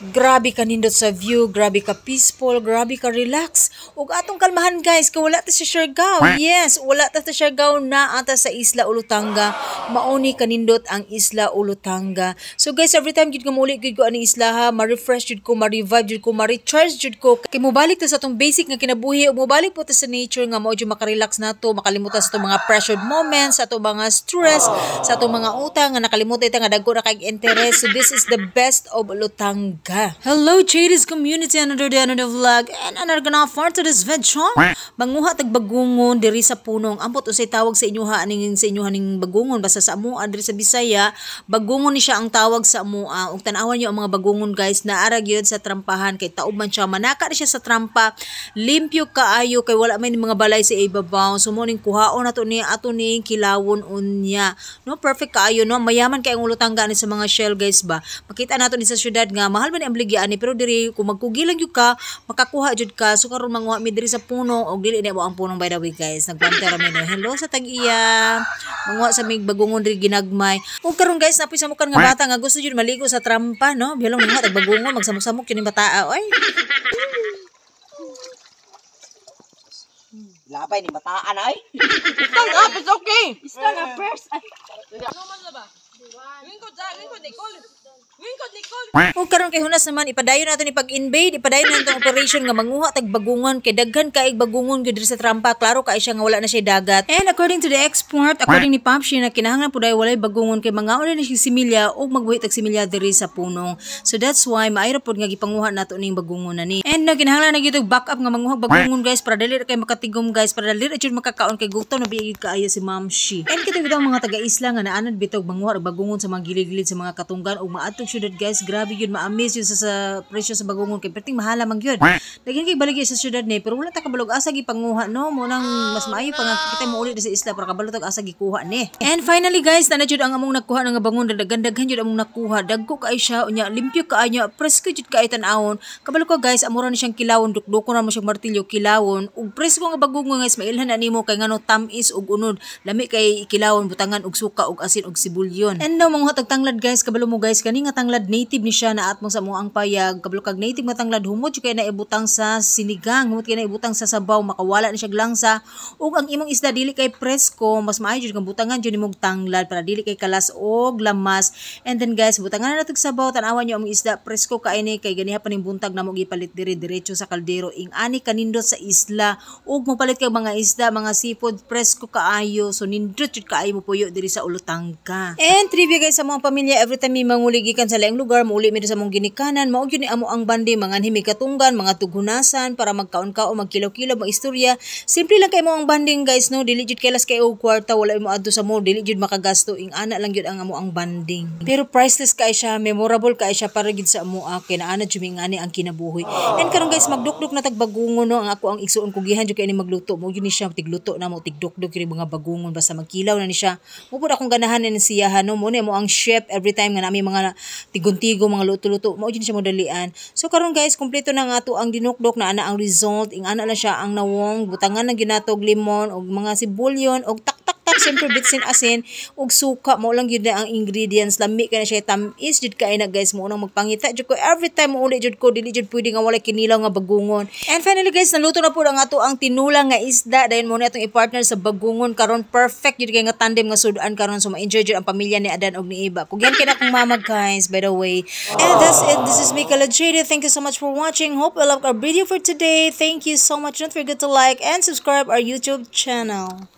Grabe ka nindot sa view, grabe ka peaceful, grabe ka relax. Ug atong kalmahan guys, kay wala ta sa Siargao. Yes, wala ta sa Siargao na ata sa Isla Ulutanga. Mauni nindot ang Isla Ulutanga. So guys, every time gid ko muli gid ko ani isla ha, ma-refresh jud ko, ma-revive jud ko, ma-recharge jud ko. Kay mobalik ta sa atong basic nga kinabuhi, ug mobalik po ta sa nature nga mao jud makarelax nato, makalimutan sa atong mga pressured moments, sa atong mga stress, sa atong mga utang nga nakalimutan ta nga dagko ra kay interest. So this is the best of Ulutanga ka. Hello, Jadis community, and another day, another vlog, and another gonna for to this video. Manguha tag bagungon diri sa punong. Ambot usay tawag sa inyoha aning sa inyoha ning bagungon basta sa amo diri sa Bisaya, bagungon ni siya ang tawag sa amoa. Ug tan-awan niyo ang mga bagungon guys, na naara gyud sa trampahan kay taob man siya manaka siya sa trampa. Limpyo kaayo kay wala man mga balay sa ibabaw. Sumuning kuhaon ato ni ato ni kilawon unya. No perfect kaayo no, mayaman kay ang ulotang gani sa mga shell guys ba. Makita nato ni sa syudad nga mahal man ang ni pero diri kung magkugilang yun ka makakuha jud ka so karon manguha mi diri sa puno og dili na ang punong by the way guys nagpantera mi no hello sa tag-iya manguha sa mig bagungon diri ginagmay ug karon guys napoy sa mukan nga bata nga gusto jud maligo sa trampa no bilong mga tagbagungon magsamok-samok yun yung bataa oy Labay ni bataan ay. Stand up, it's okay. Stand up eh. first. Ano man na ba? Ringko, ringko, ah, Nicole. O karon kay hunas naman ipadayon nato ni pag-invade, ipadayon nato operation nga manguha tag bagungon kay daghan kay bagungon gyud sa trampa. Klaro kay siya nga wala na siya dagat. And according to the export, according ni Papshi na kinahanglan puday walay bagungon kay mga na siya similya o magbuhi tag similya diri sa punong. So that's why maayo pud nga gipanguha nato ning bagungon na ni. And na kinahanglan na gyud back up nga manguha bagungon guys para dali kay makatigom guys para dali jud makakaon kay gutom na biyag kaayo si Ma'am Shi. And kitaw mga taga-isla nga naanad bitog manguha bagungon sa mga giligilid sa mga katunggan ug maadtog syudad guys. Grabe grabe yun, ma yun sa, sa presyo sa bagungon kay perting mahala man yun. Daghan kay balik sa syudad ni, pero wala ta kabalog asa gipanguha no, mo nang mas maayo pa nga kita mo ulit sa isla para kabalo tag asa gikuha ni. And finally guys, na jud ang among nakuha nga bangon daghan daghan jud among nakuha. Dagko kay siya unya, limpyo kaayo, presko jud kay tan aon Kabalo ko guys, amura ni siyang kilawon, dukdukon ra mo siyang martilyo kilawon. Ug presko nga bagungon guys, mailhan na nimo kay ngano tamis ug unod. Lami kay ikilawon butangan og suka ug asin ug sibulyon. And no mga tagtanglad guys, kabalo mo guys, kani nga tanglad native ni siya na atmong sa ang payag kablo kag naitib matanglad humot kay naibutang sa sinigang humot kay naibutang sa sabaw makawala na siya langsa ug ang imong isda dili kay presko mas maayo jud kang butangan jud nimong tanglad para dili kay kalas og lamas and then guys butangan na natog sabaw tan awa niyo ang isda presko kay ni kay ganiha pa ning buntag namo gipalit diri diretso sa kaldero ing ani kanindot sa isla ug mopalit kay mga isda mga seafood presko kaayo so nindot jud kaayo mo puyo diri sa ulutangka and trivia guys sa mga pamilya every time may manguligikan sa laing lugar mo uli mi sa mong ginikanan mao gyud ni amo ang bandi manganhim katunggan mga tugunasan para magkaon-kao magkilaw-kilaw mga istorya simple lang kay mo ang banding guys no dili gyud kailas kay og kwarta wala mo adto sa mo dili gyud makagasto ing ana lang gyud ang amo ang banding pero priceless kay siya memorable kay siya para gid sa amo akin ah, ana jumingani ang kinabuhi and karon guys magdukduk na tagbagungon no ang ako ang igsuon ko gihan gyud kay ni magluto mo gyud ni siya tigluto na mo tigdukduk gyud mga bagungon basta magkilaw na ni siya mo pud akong ganahan ni siya no mo ni mo ang chef every time nga nami mga tiguntigom mga luto-luto mao jud siya modalian so karon guys kompleto na nga to ang dinukdok na ana ang result ing ana na siya ang nawong butangan ng ginatog limon og mga sibulyon og tak kag syempre bitsin asin ug suka mo lang gyud na ang ingredients lami kay na siya tamis jud kay na guys mo unang magpangita jud ko every time mo uli jud ko dili jud pwede nga wala kinilaw nga bagungon and finally guys naluto na pud ang ato ang tinulang nga isda dahil mo na itong i-partner sa bagungon karon perfect jud kay nga tandem nga sudan karon so ma-enjoy jud ang pamilya ni Adan og ni Iba kung yan kina kong mama guys by the way and that's it this is Mika Lajeda thank you so much for watching hope you love our video for today thank you so much don't forget to like and subscribe our YouTube channel